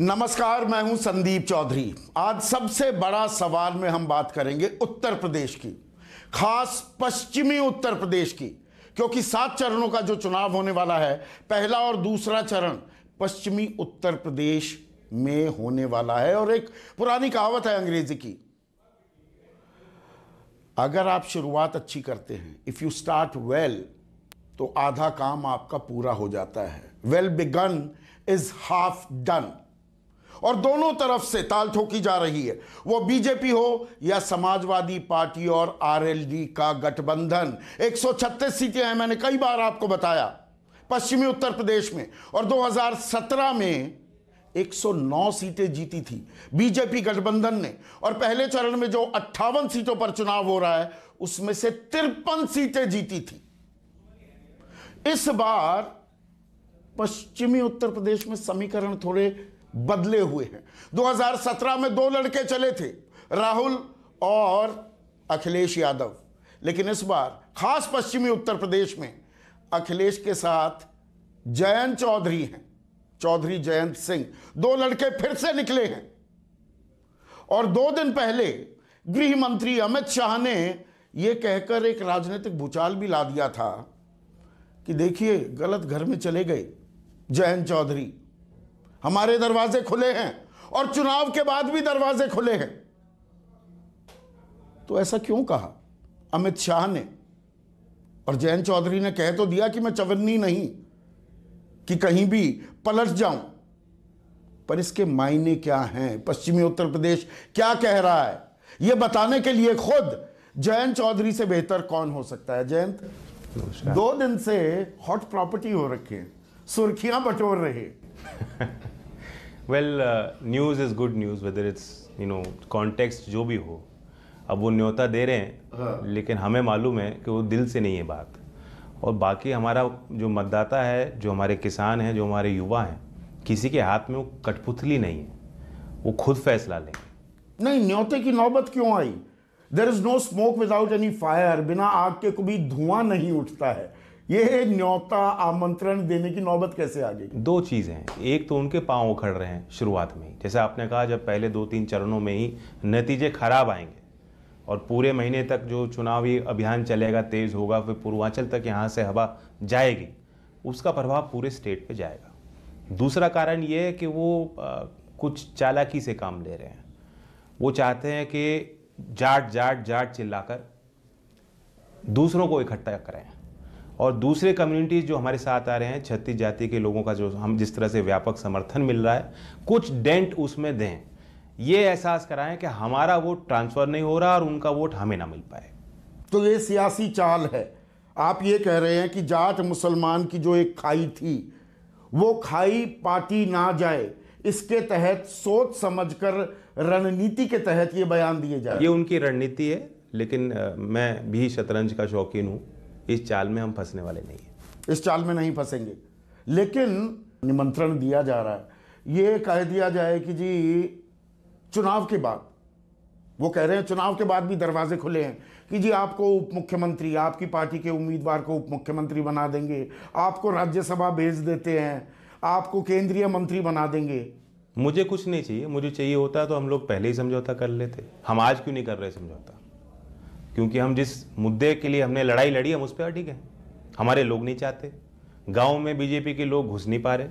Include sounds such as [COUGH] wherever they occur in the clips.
नमस्कार मैं हूं संदीप चौधरी आज सबसे बड़ा सवाल में हम बात करेंगे उत्तर प्रदेश की खास पश्चिमी उत्तर प्रदेश की क्योंकि सात चरणों का जो चुनाव होने वाला है पहला और दूसरा चरण पश्चिमी उत्तर प्रदेश में होने वाला है और एक पुरानी कहावत है अंग्रेजी की अगर आप शुरुआत अच्छी करते हैं इफ यू स्टार्ट वेल तो आधा काम आपका पूरा हो जाता है well begun is half done और दोनों तरफ से ताल ठोकी जा रही है वो बीजेपी हो या समाजवादी पार्टी और आरएलडी का गठबंधन 136 सीटें हैं मैंने कई बार आपको बताया पश्चिमी उत्तर प्रदेश में और 2017 में 109 सीटें जीती थी बीजेपी गठबंधन ने और पहले चरण में जो अट्ठावन सीटों पर चुनाव हो रहा है उसमें से तिरपन सीटें जीती थी इस बार पश्चिमी उत्तर प्रदेश में समीकरण थोड़े बदले हुए हैं 2017 में दो लड़के चले थे राहुल और अखिलेश यादव लेकिन इस बार खास पश्चिमी उत्तर प्रदेश में अखिलेश के साथ जयंत चौधरी हैं चौधरी जयंत सिंह दो लड़के फिर से निकले हैं और दो दिन पहले गृह मंत्री अमित शाह ने यह कहकर एक राजनीतिक भूचाल भी ला दिया था कि देखिए गलत घर में चले गए जयंत चौधरी हमारे दरवाजे खुले हैं और चुनाव के बाद भी दरवाजे खुले हैं तो ऐसा क्यों कहा अमित शाह ने और जयंत चौधरी ने कह तो दिया कि मैं चवन्नी नहीं कि कहीं भी पलट जाऊं पर इसके मायने क्या हैं पश्चिमी उत्तर प्रदेश क्या कह रहा है यह बताने के लिए खुद जयंत चौधरी से बेहतर कौन हो सकता है जयंत दो दिन से हॉट प्रॉपर्टी हो रखे सुर्खियां बटोर रहे well news is good news whether it's you know context जो भी हो अब वो न्योता दे रहे हैं हाँ. लेकिन हमें मालूम है कि वो दिल से नहीं है बात और बाकी हमारा जो मतदाता है जो हमारे किसान हैं जो हमारे युवा हैं किसी के हाथ में वो कठपुतली नहीं है वो खुद फैसला लेंगे नहीं न्योते की नौबत क्यों आई there is no smoke without any fire बिना आग के कभी धुआं नहीं उठता है ये न्योता आमंत्रण देने की नौबत कैसे आ गई दो चीज़ें हैं एक तो उनके पाँव उखड़ रहे हैं शुरुआत में ही जैसे आपने कहा जब पहले दो तीन चरणों में ही नतीजे खराब आएंगे और पूरे महीने तक जो चुनावी अभियान चलेगा तेज़ होगा फिर पूर्वांचल तक यहाँ से हवा जाएगी उसका प्रभाव पूरे स्टेट पे जाएगा दूसरा कारण ये है कि वो आ, कुछ चालाकी से काम ले रहे हैं वो चाहते हैं कि जाट जाट जाट चिल्लाकर दूसरों को इकट्ठा करें और दूसरे कम्युनिटीज़ जो हमारे साथ आ रहे हैं छत्तीस जाति के लोगों का जो हम जिस तरह से व्यापक समर्थन मिल रहा है कुछ डेंट उसमें दें ये एहसास कराएं कि हमारा वोट ट्रांसफ़र नहीं हो रहा और उनका वोट हमें ना मिल पाए तो ये सियासी चाल है आप ये कह रहे हैं कि जाट मुसलमान की जो एक खाई थी वो खाई पार्टी ना जाए इसके तहत सोच समझकर रणनीति के तहत ये बयान दिए जाए ये उनकी रणनीति है लेकिन मैं भी शतरंज का शौकीन हूँ इस चाल में हम फंसने वाले नहीं हैं इस चाल में नहीं फंसेंगे लेकिन निमंत्रण दिया जा रहा है ये कह दिया जाए कि जी चुनाव के बाद वो कह रहे हैं चुनाव के बाद भी दरवाजे खुले हैं कि जी आपको उप मुख्यमंत्री आपकी पार्टी के उम्मीदवार को उप मुख्यमंत्री बना देंगे आपको राज्यसभा भेज देते हैं आपको केंद्रीय मंत्री बना देंगे मुझे कुछ नहीं चाहिए मुझे चाहिए होता तो हम लोग पहले ही समझौता कर लेते हम आज क्यों नहीं कर रहे समझौता क्योंकि हम जिस मुद्दे के लिए हमने लड़ाई लड़ी हम उस पर अटिक हाँ, हैं हमारे लोग नहीं चाहते गांव में बीजेपी के लोग घुस नहीं पा रहे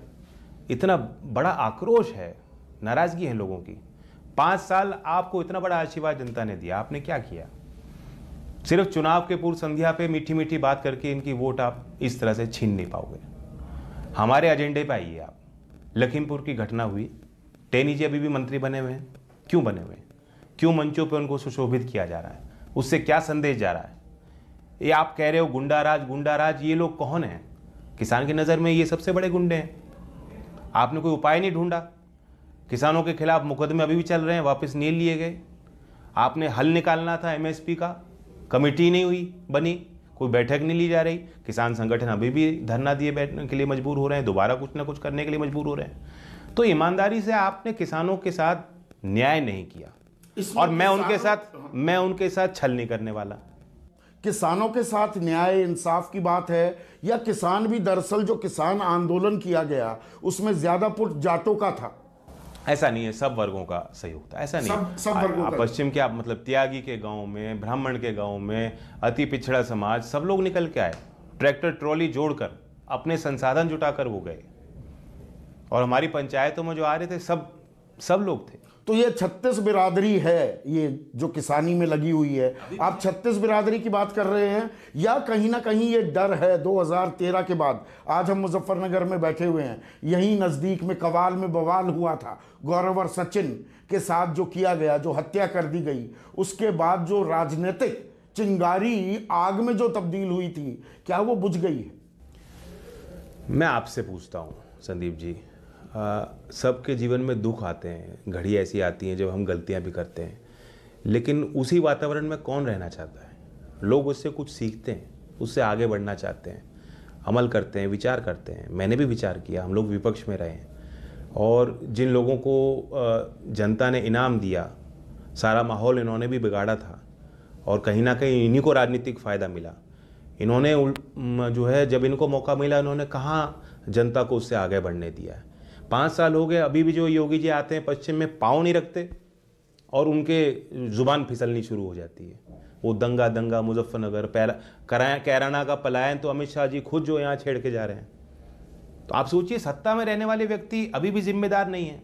इतना बड़ा आक्रोश है नाराज़गी है लोगों की पाँच साल आपको इतना बड़ा आशीर्वाद जनता ने दिया आपने क्या किया सिर्फ चुनाव के पूर्व संध्या पे मीठी मीठी बात करके इनकी वोट आप इस तरह से छीन नहीं पाओगे हमारे एजेंडे पे आइए आप लखीमपुर की घटना हुई टेनी जी अभी भी मंत्री बने हुए हैं क्यों बने हुए हैं क्यों मंचों पर उनको सुशोभित किया जा रहा है उससे क्या संदेश जा रहा है ये आप कह रहे हो गुंडा राज गुंडा राज ये लोग कौन हैं किसान की नज़र में ये सबसे बड़े गुंडे हैं आपने कोई उपाय नहीं ढूंढा किसानों के खिलाफ मुकदमे अभी भी चल रहे हैं वापस नील लिए गए आपने हल निकालना था एमएसपी का कमेटी नहीं हुई बनी कोई बैठक नहीं ली जा रही किसान संगठन अभी भी धरना दिए बैठने के लिए मजबूर हो रहे हैं दोबारा कुछ ना कुछ करने के लिए मजबूर हो रहे हैं तो ईमानदारी से आपने किसानों के साथ न्याय नहीं किया और मैं उनके साथ हाँ। मैं उनके साथ छल नहीं करने वाला किसानों के साथ न्याय इंसाफ की बात है या किसान भी दरअसल जो किसान आंदोलन किया गया उसमें ज्यादा पुट जाटों का था ऐसा नहीं है सब वर्गों का सहयोग था ऐसा नहीं सब, सब वर्गों आ, का पश्चिम के आप मतलब त्यागी के गांव में ब्राह्मण के गांव में अति पिछड़ा समाज सब लोग निकल के आए ट्रैक्टर ट्रॉली जोड़कर अपने संसाधन जुटाकर वो गए और हमारी पंचायतों में जो आ रहे थे सब सब लोग थे तो ये छत्तीस बिरादरी है ये जो किसानी में लगी हुई है आप छत्तीस बिरादरी की बात कर रहे हैं या कहीं ना कहीं ये डर है 2013 के बाद आज हम मुजफ्फरनगर में बैठे हुए हैं यहीं नज़दीक में कवाल में बवाल हुआ था गौरव और सचिन के साथ जो किया गया जो हत्या कर दी गई उसके बाद जो राजनीतिक चिंगारी आग में जो तब्दील हुई थी क्या वो बुझ गई है मैं आपसे पूछता हूँ संदीप जी सबके जीवन में दुख आते हैं घड़ी ऐसी आती हैं जब हम गलतियां भी करते हैं लेकिन उसी वातावरण में कौन रहना चाहता है लोग उससे कुछ सीखते हैं उससे आगे बढ़ना चाहते हैं अमल करते हैं विचार करते हैं मैंने भी विचार किया हम लोग विपक्ष में रहे हैं और जिन लोगों को जनता ने इनाम दिया सारा माहौल इन्होंने भी बिगाड़ा था और कहीं ना कहीं इन्हीं को राजनीतिक फ़ायदा मिला इन्होंने जो है जब इनको मौका मिला इन्होंने कहाँ जनता को उससे आगे बढ़ने दिया पाँच साल हो गए अभी भी जो योगी जी आते हैं पश्चिम में पाँव नहीं रखते और उनके ज़ुबान फिसलनी शुरू हो जाती है वो दंगा दंगा मुजफ्फरनगर पैरा कैराना का पलायन तो अमित शाह जी खुद जो यहाँ छेड़ के जा रहे हैं तो आप सोचिए सत्ता में रहने वाले व्यक्ति अभी भी जिम्मेदार नहीं है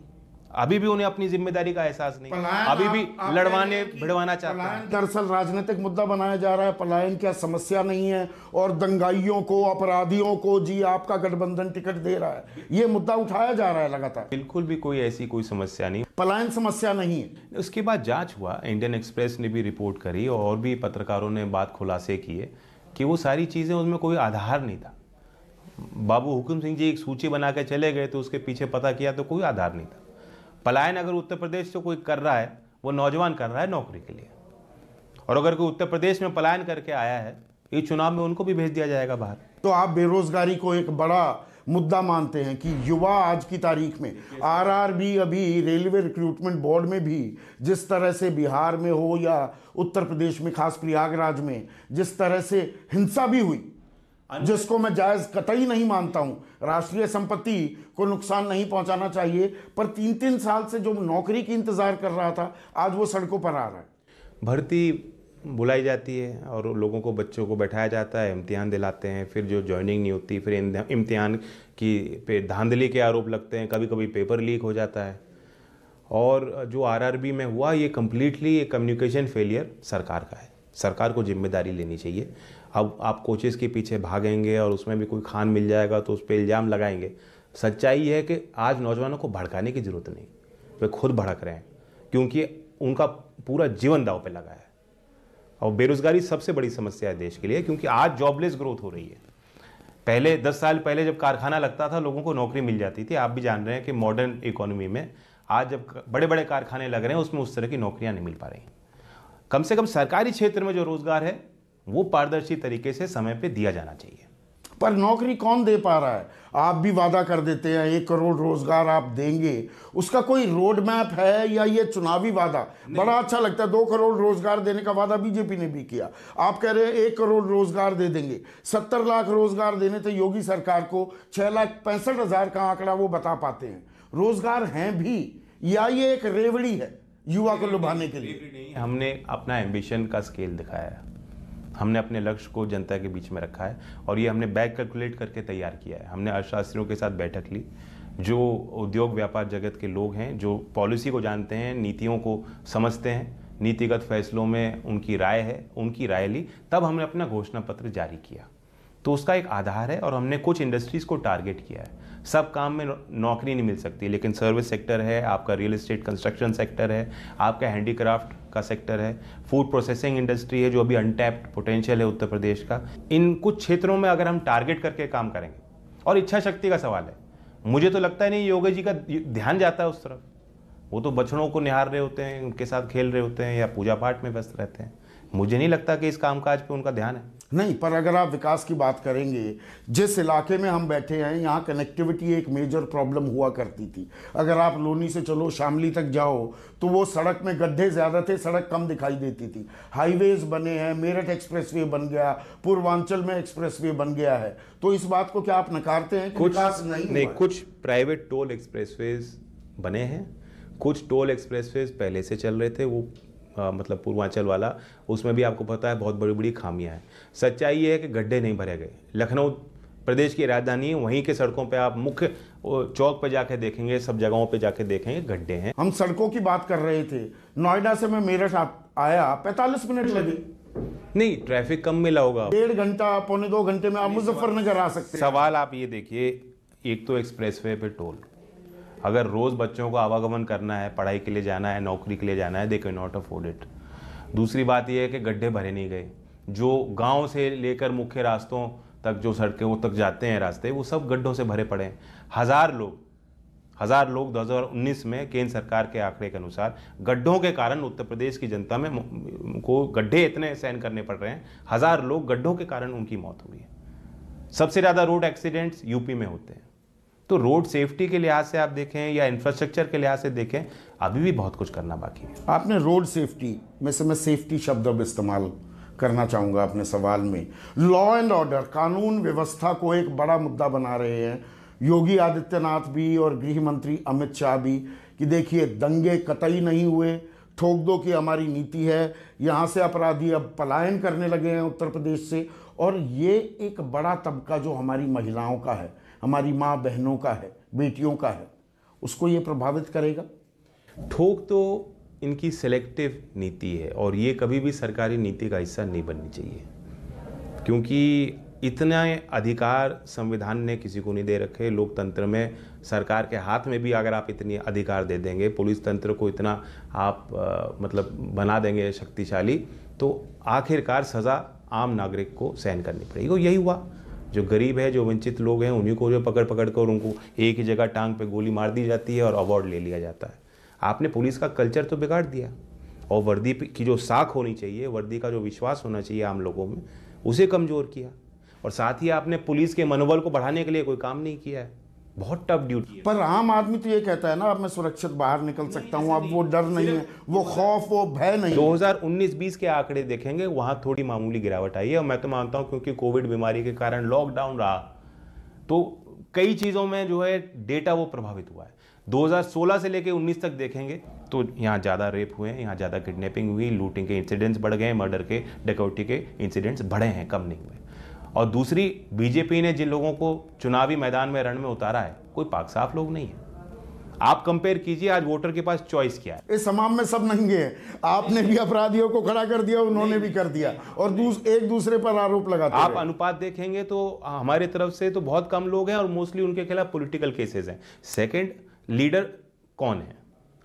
अभी भी उन्हें अपनी जिम्मेदारी का एहसास नहीं अभी भी लड़वाने भिड़वाना चाहते हैं दरअसल राजनीतिक मुद्दा बनाया जा रहा है पलायन क्या समस्या नहीं है और दंगाइयों को अपराधियों को जी आपका गठबंधन टिकट दे रहा है ये मुद्दा उठाया जा रहा है लगातार बिल्कुल भी कोई ऐसी कोई समस्या नहीं पलायन समस्या नहीं है उसके बाद जाँच हुआ इंडियन एक्सप्रेस ने भी रिपोर्ट करी और भी पत्रकारों ने बात खुलासे किए कि वो सारी चीज़ें उसमें कोई आधार नहीं था बाबू हुकुम सिंह जी एक सूची बना के चले गए तो उसके पीछे पता किया तो कोई आधार नहीं था पलायन अगर उत्तर प्रदेश से कोई कर रहा है वो नौजवान कर रहा है नौकरी के लिए और अगर कोई उत्तर प्रदेश में पलायन करके आया है ये चुनाव में उनको भी भेज दिया जाएगा बाहर तो आप बेरोजगारी को एक बड़ा मुद्दा मानते हैं कि युवा आज की तारीख में आरआरबी अभी रेलवे रिक्रूटमेंट बोर्ड में भी जिस तरह से बिहार में हो या उत्तर प्रदेश में खास प्रयागराज में जिस तरह से हिंसा भी हुई जिसको मैं जायज कतई नहीं मानता हूं राष्ट्रीय संपत्ति को नुकसान नहीं पहुंचाना चाहिए पर तीन तीन साल से जो नौकरी की इंतजार कर रहा था आज वो सड़कों पर आ रहा है भर्ती बुलाई जाती है और लोगों को बच्चों को बैठाया जाता है इम्तिहान दिलाते हैं फिर जो ज्वाइनिंग नहीं होती फिर इम्तिहान की पे धांधली के आरोप लगते हैं कभी कभी पेपर लीक हो जाता है और जो आरआरबी में हुआ ये कम्प्लीटली कम्युनिकेशन फेलियर सरकार का है सरकार को जिम्मेदारी लेनी चाहिए अब आप कोचेज़ के पीछे भागेंगे और उसमें भी कोई खान मिल जाएगा तो उस पर इल्ज़ाम लगाएंगे सच्चाई है कि आज नौजवानों को भड़काने की ज़रूरत नहीं वे खुद भड़क रहे हैं क्योंकि उनका पूरा जीवन दाव पे लगा है और बेरोज़गारी सबसे बड़ी समस्या है देश के लिए क्योंकि आज जॉबलेस ग्रोथ हो रही है पहले दस साल पहले जब कारखाना लगता था लोगों को नौकरी मिल जाती थी आप भी जान रहे हैं कि मॉडर्न इकोनॉमी में आज जब बड़े बड़े कारखाने लग रहे हैं उसमें उस तरह की नौकरियां नहीं मिल पा रही कम से कम सरकारी क्षेत्र में जो रोज़गार है वो पारदर्शी तरीके से समय पे दिया जाना चाहिए पर नौकरी कौन दे पा रहा है आप भी वादा कर देते हैं एक करोड़ रोजगार आप देंगे उसका कोई रोड मैप है या ये चुनावी वादा बड़ा अच्छा लगता है दो करोड़ रोजगार देने का वादा बीजेपी ने भी किया आप कह रहे हैं एक करोड़ रोजगार दे देंगे सत्तर लाख रोजगार देने थे योगी सरकार को छह लाख पैंसठ हज़ार का आंकड़ा वो बता पाते हैं रोजगार हैं भी या ये एक रेवड़ी है युवा को लुभाने के लिए हमने अपना एम्बिशन का स्केल दिखाया है हमने अपने लक्ष्य को जनता के बीच में रखा है और ये हमने बैक कैलकुलेट करके तैयार किया है हमने अर्थशास्त्रियों के साथ बैठक ली जो उद्योग व्यापार जगत के लोग हैं जो पॉलिसी को जानते हैं नीतियों को समझते हैं नीतिगत फैसलों में उनकी राय है उनकी राय ली तब हमने अपना घोषणा पत्र जारी किया तो उसका एक आधार है और हमने कुछ इंडस्ट्रीज़ को टारगेट किया है सब काम में नौकरी नहीं मिल सकती लेकिन सर्विस सेक्टर है आपका रियल इस्टेट कंस्ट्रक्शन सेक्टर है आपका हैंडीक्राफ्ट का सेक्टर है फूड प्रोसेसिंग इंडस्ट्री है जो अभी अनटैप्ड पोटेंशियल है उत्तर प्रदेश का इन कुछ क्षेत्रों में अगर हम टारगेट करके काम करेंगे और इच्छा शक्ति का सवाल है मुझे तो लगता है नहीं योगी जी का ध्यान जाता है उस तरफ वो तो बछड़ों को निहार रहे होते हैं उनके साथ खेल रहे होते हैं या पूजा पाठ में व्यस्त रहते हैं मुझे नहीं लगता कि इस कामकाज पे उनका ध्यान है नहीं पर अगर आप विकास की बात करेंगे जिस इलाके में हम बैठे हैं यहाँ कनेक्टिविटी एक मेजर प्रॉब्लम हुआ करती थी अगर आप लोनी से चलो शामली तक जाओ तो वो सड़क में गड्ढे ज़्यादा थे सड़क कम दिखाई देती थी हाईवेज़ बने हैं मेरठ एक्सप्रेसवे बन गया पूर्वांचल में एक्सप्रेसवे बन गया है तो इस बात को क्या आप नकारते हैं कुछ विकास नहीं, नहीं कुछ प्राइवेट टोल एक्सप्रेस बने हैं कुछ टोल एक्सप्रेस पहले से चल रहे थे वो आ, मतलब पूर्वांचल वाला उसमें भी आपको पता है बहुत बड़ी बड़ी खामियां हैं सच्चाई ये है कि गड्ढे नहीं भरे गए लखनऊ प्रदेश की राजधानी है वहीं के सड़कों पे आप मुख्य चौक पे जाके देखेंगे सब जगहों पे जाके देखेंगे गड्ढे हैं हम सड़कों की बात कर रहे थे नोएडा से मैं मेरठ आया पैंतालीस मिनट लगे नहीं ट्रैफिक कम मिला होगा डेढ़ घंटा पौने दो घंटे में आप मुजफ्फरनगर आ सकते हैं सवाल आप ये देखिए एक तो एक्सप्रेस वे पे टोल अगर रोज़ बच्चों को आवागमन करना है पढ़ाई के लिए जाना है नौकरी के लिए जाना है they can not afford it दूसरी बात यह है कि गड्ढे भरे नहीं गए जो गांव से लेकर मुख्य रास्तों तक जो सड़कें वो तक जाते हैं रास्ते वो सब गड्ढों से भरे पड़े हैं हज़ार लोग हज़ार लोग 2019 में केंद्र सरकार के आंकड़े के अनुसार गड्ढों के कारण उत्तर प्रदेश की जनता में को गड्ढे इतने सहन करने पड़ रहे हैं हज़ार लोग गड्ढों के कारण उनकी मौत हुई है सबसे ज़्यादा रोड एक्सीडेंट्स यूपी में होते हैं तो रोड सेफ्टी के लिहाज से आप देखें या इंफ्रास्ट्रक्चर के लिहाज से देखें अभी भी बहुत कुछ करना बाकी है आपने रोड सेफ्टी में से मैं सेफ्टी शब्द अब इस्तेमाल करना चाहूँगा अपने सवाल में लॉ एंड ऑर्डर कानून व्यवस्था को एक बड़ा मुद्दा बना रहे हैं योगी आदित्यनाथ भी और गृह मंत्री अमित शाह भी कि देखिए दंगे कतई नहीं हुए ठोक दो की हमारी नीति है यहाँ से अपराधी अब पलायन करने लगे हैं उत्तर प्रदेश से और ये एक बड़ा तबका जो हमारी महिलाओं का है हमारी माँ बहनों का है बेटियों का है उसको ये प्रभावित करेगा ठोक तो इनकी सेलेक्टिव नीति है और ये कभी भी सरकारी नीति का हिस्सा नहीं बननी चाहिए क्योंकि इतने अधिकार संविधान ने किसी को नहीं दे रखे लोकतंत्र में सरकार के हाथ में भी अगर आप इतनी अधिकार दे देंगे पुलिस तंत्र को इतना आप आ, मतलब बना देंगे शक्तिशाली तो आखिरकार सज़ा आम नागरिक को सहन करनी पड़ेगी और यही हुआ जो गरीब है जो वंचित लोग हैं उन्हीं को जो पकड़ पकड़ कर उनको एक ही जगह टांग पे गोली मार दी जाती है और अवार्ड ले लिया जाता है आपने पुलिस का कल्चर तो बिगाड़ दिया और वर्दी की जो साख होनी चाहिए वर्दी का जो विश्वास होना चाहिए आम लोगों में उसे कमज़ोर किया और साथ ही आपने पुलिस के मनोबल को बढ़ाने के लिए कोई काम नहीं किया है बहुत टफ ड्यूटी पर आम आदमी तो ये कहता है ना अब मैं सुरक्षित बाहर निकल सकता हूँ अब वो डर नहीं है वो खौफ वो भय नहीं 2019-20 के आंकड़े देखेंगे वहां थोड़ी मामूली गिरावट आई है और मैं तो मानता हूँ क्योंकि कोविड बीमारी के कारण लॉकडाउन रहा तो कई चीज़ों में जो है डेटा वो प्रभावित हुआ है 2016 से लेकर 19 तक देखेंगे तो यहाँ ज़्यादा रेप हुए हैं यहाँ ज़्यादा किडनैपिंग हुई लूटिंग के इंसिडेंट्स बढ़ गए मर्डर के डकौटी के इंसिडेंट्स बढ़े हैं कम नहीं हुए और दूसरी बीजेपी ने जिन लोगों को चुनावी मैदान में रण में उतारा है कोई पाक साफ लोग नहीं है आप कंपेयर कीजिए आज वोटर के पास चॉइस क्या है इस समाज में सब नंगे हैं आपने भी अपराधियों को खड़ा कर दिया उन्होंने भी कर दिया और दूस, एक दूसरे पर आरोप लगाते आप अनुपात देखेंगे तो हाँ, हमारे तरफ से तो बहुत कम लोग हैं और मोस्टली उनके खिलाफ पोलिटिकल केसेस हैं सेकेंड लीडर कौन है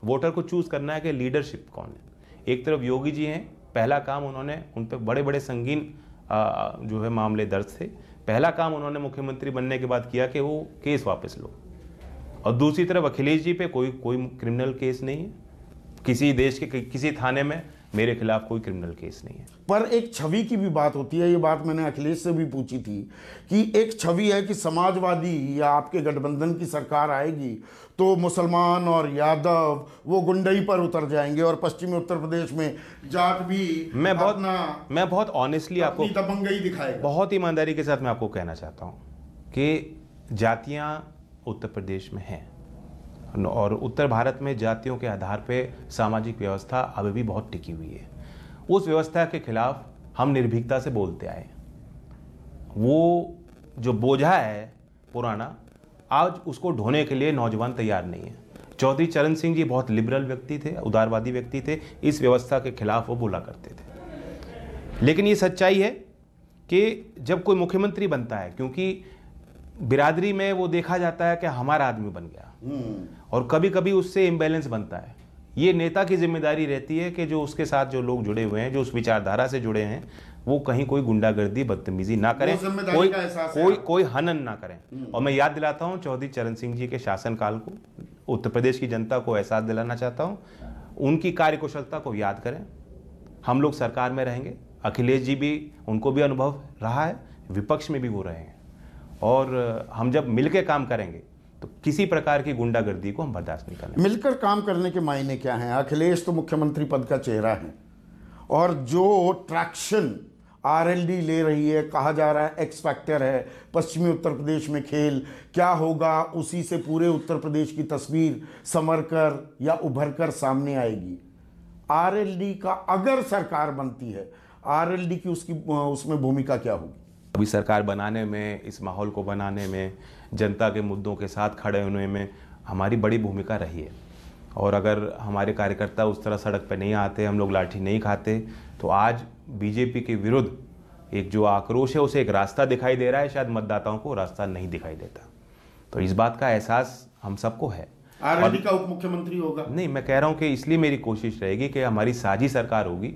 वोटर को चूज करना है कि लीडरशिप कौन है एक तरफ योगी जी हैं पहला काम उन्होंने उन पर बड़े बड़े संगीन जो है मामले दर्ज थे पहला काम उन्होंने मुख्यमंत्री बनने के बाद किया कि वो केस वापस लो और दूसरी तरफ अखिलेश जी पे कोई कोई क्रिमिनल केस नहीं है किसी देश के किसी थाने में मेरे खिलाफ कोई क्रिमिनल केस नहीं है पर एक छवि की भी बात होती है ये बात मैंने अखिलेश से भी पूछी थी कि एक छवि है कि समाजवादी या आपके गठबंधन की सरकार आएगी तो मुसलमान और यादव वो गुंडई पर उतर जाएंगे और पश्चिमी उत्तर प्रदेश में जात भी मैं बहुत मैं बहुत ऑनेस्टली आपको दबंगई दिखाए बहुत ईमानदारी के साथ मैं आपको कहना चाहता हूँ कि जातियाँ उत्तर प्रदेश में हैं और उत्तर भारत में जातियों के आधार पर सामाजिक व्यवस्था अभी भी बहुत टिकी हुई है उस व्यवस्था के खिलाफ हम निर्भीकता से बोलते आए वो जो बोझा है पुराना आज उसको ढोने के लिए नौजवान तैयार नहीं है चौधरी चरण सिंह जी बहुत लिबरल व्यक्ति थे उदारवादी व्यक्ति थे इस व्यवस्था के खिलाफ वो बोला करते थे लेकिन ये सच्चाई है कि जब कोई मुख्यमंत्री बनता है क्योंकि बिरादरी में वो देखा जाता है कि हमारा आदमी बन गया हम्म। और कभी कभी उससे इम्बेलेंस बनता है ये नेता की जिम्मेदारी रहती है कि जो उसके साथ जो लोग जुड़े हुए हैं जो उस विचारधारा से जुड़े हैं वो कहीं कोई गुंडागर्दी बदतमीजी ना करें कोई कोई कोई हनन ना करें हम्म। और मैं याद दिलाता हूँ चौधरी चरण सिंह जी के शासनकाल को उत्तर प्रदेश की जनता को एहसास दिलाना चाहता हूँ उनकी कार्यकुशलता को याद करें हम लोग सरकार में रहेंगे अखिलेश जी भी उनको भी अनुभव रहा है विपक्ष में भी वो रहे हैं और हम जब मिलकर काम करेंगे तो किसी प्रकार की गुंडागर्दी को हम बर्दाश्त नहीं करेंगे मिलकर काम करने के मायने क्या हैं अखिलेश तो मुख्यमंत्री पद का चेहरा है और जो ट्रैक्शन आरएलडी ले रही है कहा जा रहा है एक्स फैक्टर है पश्चिमी उत्तर प्रदेश में खेल क्या होगा उसी से पूरे उत्तर प्रदेश की तस्वीर समर कर या उभर कर सामने आएगी आरएलडी का अगर सरकार बनती है आरएलडी की उसकी उसमें भूमिका क्या होगी अभी सरकार बनाने में इस माहौल को बनाने में जनता के मुद्दों के साथ खड़े होने में हमारी बड़ी भूमिका रही है और अगर हमारे कार्यकर्ता उस तरह सड़क पर नहीं आते हम लोग लाठी नहीं खाते तो आज बीजेपी के विरुद्ध एक जो आक्रोश है उसे एक रास्ता दिखाई दे रहा है शायद मतदाताओं को रास्ता नहीं दिखाई देता तो इस बात का एहसास हम सबको है आरएलडी का उप मुख्यमंत्री होगा नहीं मैं कह रहा हूँ कि इसलिए मेरी कोशिश रहेगी कि हमारी साझी सरकार होगी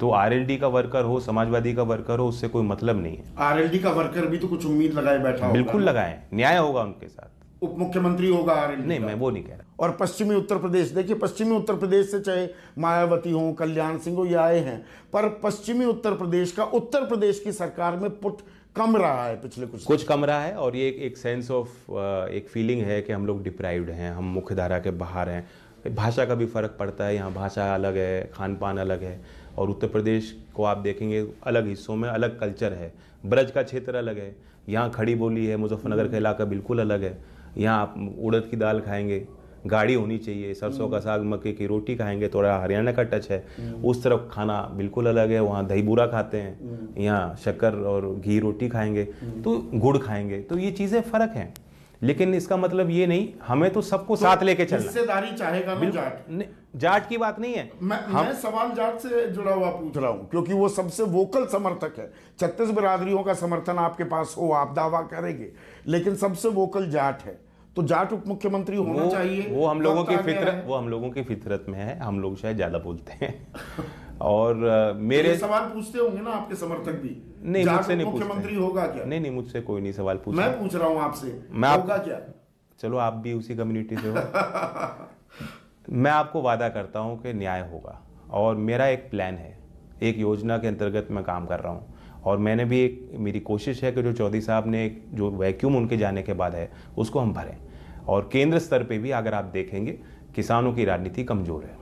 तो आरएलडी का वर्कर हो समाजवादी का वर्कर हो उससे कोई मतलब नहीं है आरएलडी का वर्कर भी तो कुछ उम्मीद लगाए बैठा बिल्कुल लगाए न्याय होगा उनके साथ उप मुख्यमंत्री होगा आरएलडी नहीं मैं वो नहीं कह रहा और पश्चिमी उत्तर प्रदेश देखिए पश्चिमी उत्तर प्रदेश से चाहे मायावती हो कल्याण सिंह हो या आए हैं पर पश्चिमी उत्तर प्रदेश का उत्तर प्रदेश की सरकार में पुट कम रहा है पिछले कुछ कुछ कम रहा है और ये एक एक सेंस ऑफ एक फीलिंग है कि हम लोग डिप्राइव्ड हैं हम मुख्यधारा के बाहर हैं भाषा का भी फ़र्क पड़ता है यहाँ भाषा अलग है खान पान अलग है और उत्तर प्रदेश को आप देखेंगे अलग हिस्सों में अलग कल्चर है ब्रज का क्षेत्र अलग है यहाँ खड़ी बोली है मुजफ्फरनगर का हम्म। इलाका बिल्कुल अलग है यहाँ आप उड़द की दाल खाएंगे गाड़ी होनी चाहिए सरसों का हम्म। साग मक्के की रोटी खाएंगे थोड़ा हरियाणा का टच है हम्म। उस तरफ खाना बिल्कुल अलग है वहाँ दही बूरा खाते हैं यहाँ शक्कर और घी रोटी खाएंगे तो गुड़ खाएंगे तो ये चीज़ें फ़र्क हैं लेकिन इसका मतलब ये नहीं हमें तो सबको तो साथ लेके चलना हिस्सेदारी चाहेगा ना जाट जाट की बात नहीं है मैं, हम, मैं सवाल जाट से जुड़ा हुआ पूछ रहा हूँ क्योंकि वो सबसे वोकल समर्थक है छत्तीस बिरादरियों का समर्थन आपके पास हो आप दावा करेंगे लेकिन सबसे वोकल जाट है तो जाट उप मुख्यमंत्री होना वो, चाहिए वो हम लोगों की फितरत वो हम लोगों की फितरत में है हम लोग शायद ज्यादा बोलते हैं और मेरे तो सवाल पूछते होंगे ना आपके समर्थक भी नहीं मुझसे नहीं मुख्यमंत्री होगा क्या नहीं नहीं मुझसे कोई नहीं सवाल पूछ मैं पूछ रहा हूँ आपसे मैं होगा क्या चलो आप भी उसी कम्युनिटी से हो [LAUGHS] मैं आपको वादा करता हूँ कि न्याय होगा और मेरा एक प्लान है एक योजना के अंतर्गत मैं काम कर रहा हूँ और मैंने भी एक मेरी कोशिश है कि जो चौधरी साहब ने एक जो वैक्यूम उनके जाने के बाद है उसको हम भरें और केंद्र स्तर पे भी अगर आप देखेंगे किसानों की राजनीति कमज़ोर है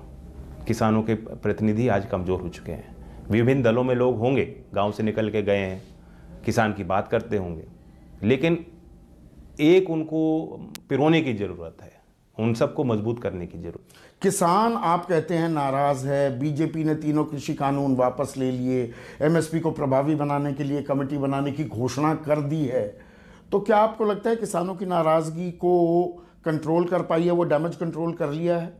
किसानों के प्रतिनिधि आज कमज़ोर हो चुके हैं विभिन्न दलों में लोग होंगे गांव से निकल के गए हैं किसान की बात करते होंगे लेकिन एक उनको पिरोने की ज़रूरत है उन सबको मजबूत करने की ज़रूरत किसान आप कहते हैं नाराज़ है बीजेपी ने तीनों कृषि कानून वापस ले लिए एमएसपी को प्रभावी बनाने के लिए कमेटी बनाने की घोषणा कर दी है तो क्या आपको लगता है किसानों की नाराज़गी को कंट्रोल कर पाई है वो डैमेज कंट्रोल कर लिया है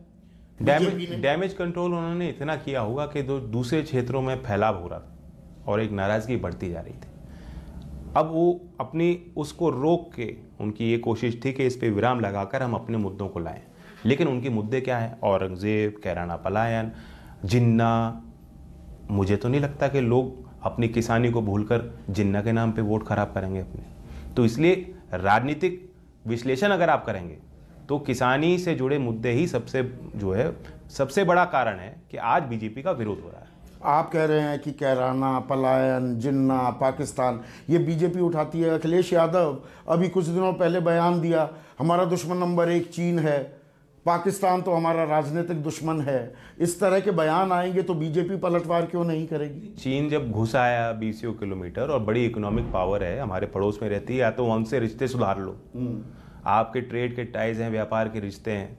डैमेज डैमेज कंट्रोल उन्होंने इतना किया होगा कि जो दूसरे क्षेत्रों में फैलाव हो रहा था और एक नाराज़गी बढ़ती जा रही थी अब वो अपनी उसको रोक के उनकी ये कोशिश थी कि इस पर विराम लगाकर हम अपने मुद्दों को लाएं लेकिन उनके मुद्दे क्या हैं औरंगज़ेब कैराना पलायन जिन्ना मुझे तो नहीं लगता कि लोग अपनी किसानी को भूलकर जिन्ना के नाम पे वोट खराब करेंगे अपने तो इसलिए राजनीतिक विश्लेषण अगर आप करेंगे तो किसानी से जुड़े मुद्दे ही सबसे जो है सबसे बड़ा कारण है कि आज बीजेपी का विरोध हो रहा है आप कह रहे हैं कि कैराना पलायन जिन्ना पाकिस्तान ये बीजेपी उठाती है अखिलेश यादव अभी कुछ दिनों पहले बयान दिया हमारा दुश्मन नंबर एक चीन है पाकिस्तान तो हमारा राजनीतिक दुश्मन है इस तरह के बयान आएंगे तो बीजेपी पलटवार क्यों नहीं करेगी चीन जब घुस आया बीसियों किलोमीटर और बड़ी इकोनॉमिक पावर है हमारे पड़ोस में रहती है या तो उनसे रिश्ते सुधार लो हम्म। आपके ट्रेड के टाइज हैं व्यापार के रिश्ते हैं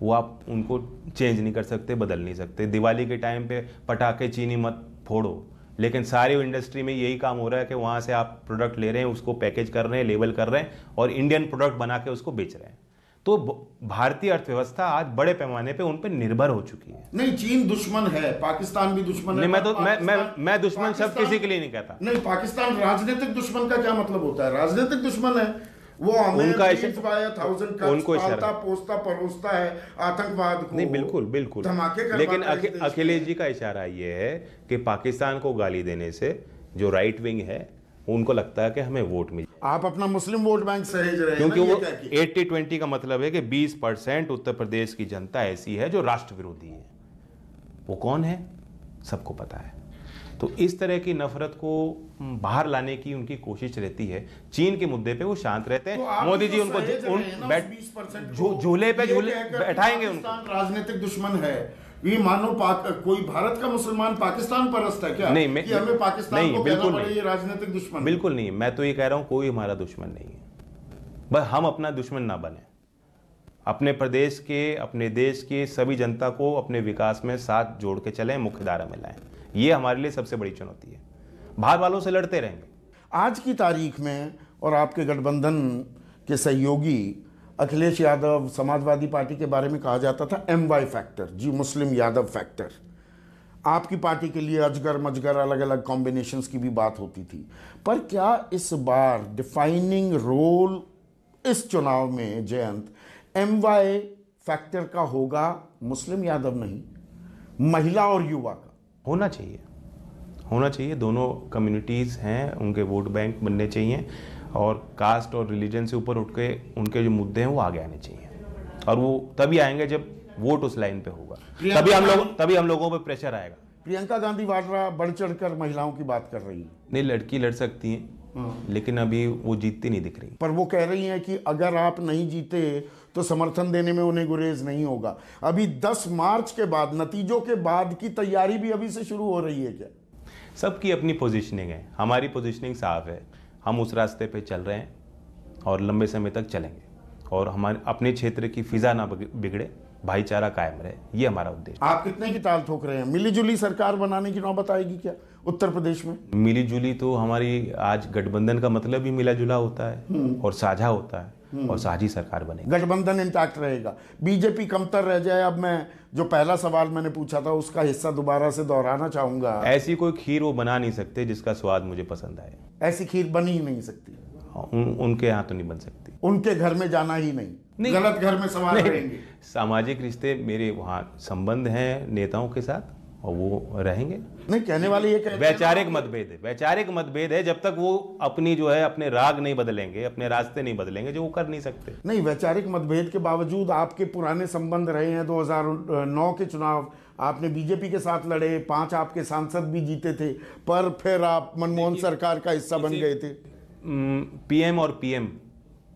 वो आप उनको चेंज नहीं कर सकते बदल नहीं सकते दिवाली के टाइम पे पटाखे चीनी मत फोड़ो लेकिन सारी इंडस्ट्री में यही काम हो रहा है कि वहाँ से आप प्रोडक्ट ले रहे हैं उसको पैकेज कर रहे हैं लेबल कर रहे हैं और इंडियन प्रोडक्ट बना के उसको बेच रहे हैं तो भारतीय अर्थव्यवस्था आज बड़े पैमाने पे उन पर निर्भर हो चुकी है नहीं चीन दुश्मन है पाकिस्तान भी दुश्मन नहीं, है मैं तो मैं मैं मैं दुश्मन शब्द किसी के लिए नहीं कहता नहीं पाकिस्तान राजनीतिक दुश्मन का क्या मतलब होता है राजनीतिक दुश्मन है वो हमें उनको पोसता परोसता है आतंकवाद को नहीं बिल्कुल बिल्कुल धमाके लेकिन अखिलेश जी का इशारा ये है कि पाकिस्तान को गाली देने से जो राइट विंग है उनको लगता है कि हमें वोट मिले आप अपना मुस्लिम वोट बैंक सहेज रहे क्योंकि वो एट्टी ट्वेंटी का मतलब है कि बीस परसेंट उत्तर प्रदेश की जनता ऐसी है जो राष्ट्र विरोधी है वो कौन है सबको पता है तो इस तरह की नफरत को बाहर लाने की उनकी कोशिश रहती है चीन के मुद्दे पे वो शांत रहते हैं तो मोदी जी उनको उन झूले पे झूले बैठाएंगे उनको राजनीतिक दुश्मन है ये मानो कोई भारत का मुसलमान पाकिस्तान परस्त है क्या नहीं मैं, कि हमें पाकिस्तान नहीं, को बिल्कुल नहीं ये राजनीतिक दुश्मन बिल्कुल नहीं मैं तो ये कह रहा हूँ कोई हमारा दुश्मन नहीं है बस हम अपना दुश्मन ना बने अपने प्रदेश के अपने देश के सभी जनता को अपने विकास में साथ जोड़ के चले मुख्यधारा में लाएं ये हमारे लिए सबसे बड़ी चुनौती है बाहर वालों से लड़ते रहेंगे आज की तारीख में और आपके गठबंधन के सहयोगी अखिलेश यादव समाजवादी पार्टी के बारे में कहा जाता था एम वाई फैक्टर जी मुस्लिम यादव फैक्टर आपकी पार्टी के लिए अजगर मजगर अलग अलग कॉम्बिनेशंस की भी बात होती थी पर क्या इस बार डिफाइनिंग रोल इस चुनाव में जयंत एम वाई फैक्टर का होगा मुस्लिम यादव नहीं महिला और युवा का होना चाहिए होना चाहिए दोनों कम्युनिटीज़ हैं उनके वोट बैंक बनने चाहिए और कास्ट और रिलीजन से ऊपर उठ के उनके जो मुद्दे हैं वो आगे आने चाहिए और वो तभी आएंगे जब वोट उस लाइन पे होगा तभी हम लोग तभी हम लोगों पे प्रेशर आएगा प्रियंका गांधी वाड्रा बढ़ चढ़ कर महिलाओं की बात कर रही है नहीं लड़की लड़ सकती है हाँ। लेकिन अभी वो जीतती नहीं दिख रही पर वो कह रही है कि अगर आप नहीं जीते तो समर्थन देने में उन्हें गुरेज नहीं होगा अभी 10 मार्च के बाद नतीजों के बाद की तैयारी भी अभी से शुरू हो रही है क्या सबकी अपनी पोजिशनिंग है हमारी पोजिशनिंग साफ है हम उस रास्ते पर चल रहे हैं और लंबे समय तक चलेंगे और हमारे अपने क्षेत्र की फिजा ना बिगड़े भाईचारा कायम रहे ये हमारा उद्देश्य आप कितने की ताल ठोक रहे हैं मिलीजुली सरकार बनाने की नौबत आएगी क्या उत्तर प्रदेश में मिलीजुली तो हमारी आज गठबंधन का मतलब ही मिला जुला होता है हम्म। और साझा होता है और साझी सरकार बनेगी गठबंधन इंटैक्ट रहेगा बीजेपी कमतर रह जाए अब मैं जो पहला सवाल मैंने पूछा था उसका हिस्सा दोबारा से दोहराना चाहूंगा ऐसी कोई खीर वो बना नहीं सकते जिसका स्वाद मुझे पसंद आए ऐसी खीर बन ही नहीं सकती हाँ, उ, उनके यहाँ तो नहीं बन सकती उनके घर में जाना ही नहीं नहीं गलत घर में सवाल रहेंगे सामाजिक रिश्ते मेरे वहाँ संबंध हैं नेताओं के साथ और वो रहेंगे नहीं कहने वाले ये वैचारिक मतभेद है वैचारिक मतभेद है जब तक वो अपनी जो है अपने राग नहीं बदलेंगे अपने रास्ते नहीं बदलेंगे जो वो कर नहीं सकते नहीं वैचारिक मतभेद के बावजूद आपके पुराने संबंध रहे हैं 2009 के चुनाव आपने बीजेपी के साथ लड़े पांच आपके सांसद भी जीते थे पर फिर आप मनमोहन सरकार का हिस्सा बन गए थे पीएम और PM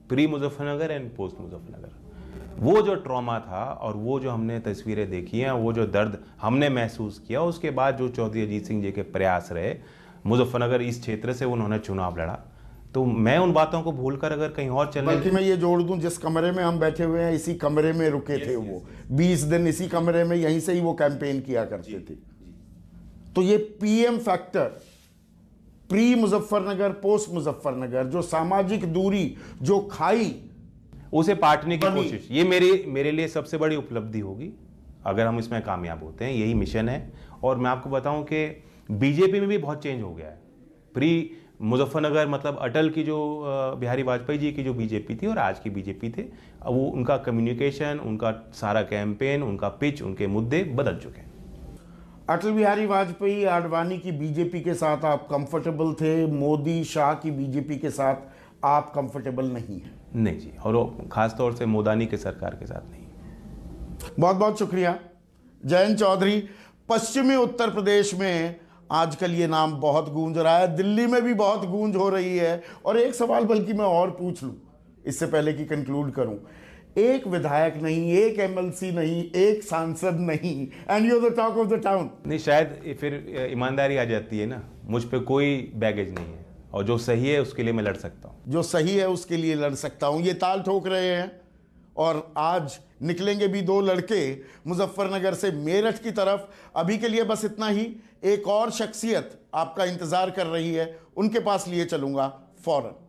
pre Muzaffarnagar and post Muzaffarnagar वो जो ट्रॉमा था और वो जो हमने तस्वीरें देखी हैं वो जो दर्द हमने महसूस किया उसके बाद जो चौधरी अजीत सिंह जी के प्रयास रहे मुजफ्फरनगर इस क्षेत्र से उन्होंने चुनाव लड़ा तो मैं उन बातों को भूलकर अगर कहीं और चलने बल्कि मैं ये जोड़ दूं जिस कमरे में हम बैठे हुए हैं इसी कमरे में रुके थे वो 20 दिन इसी कमरे में यहीं से ही वो कैंपेन किया करते थे तो ये PM factor pre Muzaffarnagar post Muzaffarnagar जो सामाजिक दूरी जो खाई उसे पाटने की कोशिश ये मेरे मेरे लिए सबसे बड़ी उपलब्धि होगी अगर हम इसमें कामयाब होते हैं यही मिशन है और मैं आपको बताऊं कि बीजेपी में भी बहुत चेंज हो गया है प्री मुजफ्फरनगर मतलब अटल की जो बिहारी वाजपेयी जी की जो बीजेपी थी और आज की बीजेपी थे वो उनका कम्युनिकेशन उनका सारा कैंपेन उनका पिच उनके मुद्दे बदल चुके हैं अटल बिहारी वाजपेयी आडवाणी की बीजेपी के साथ आप कंफर्टेबल थे मोदी शाह की बीजेपी के साथ आप कंफर्टेबल नहीं हैं नहीं जी और खासतौर से मोदानी के सरकार के साथ नहीं बहुत बहुत शुक्रिया जयंत चौधरी पश्चिमी उत्तर प्रदेश में आजकल ये नाम बहुत गूंज रहा है दिल्ली में भी बहुत गूंज हो रही है और एक सवाल बल्कि मैं और पूछ लूँ इससे पहले कि कंक्लूड करूँ एक विधायक नहीं एक एमएलसी नहीं एक सांसद नहीं and you the talk of the town नहीं शायद फिर ईमानदारी आ जाती है ना मुझ पर कोई बैगेज नहीं है और जो सही है उसके लिए मैं लड़ सकता हूँ जो सही है उसके लिए लड़ सकता हूँ ये ताल ठोक रहे हैं और आज निकलेंगे भी दो लड़के मुजफ्फरनगर से मेरठ की तरफ अभी के लिए बस इतना ही एक और शख्सियत आपका इंतज़ार कर रही है उनके पास लिए चलूंगा फ़ौरन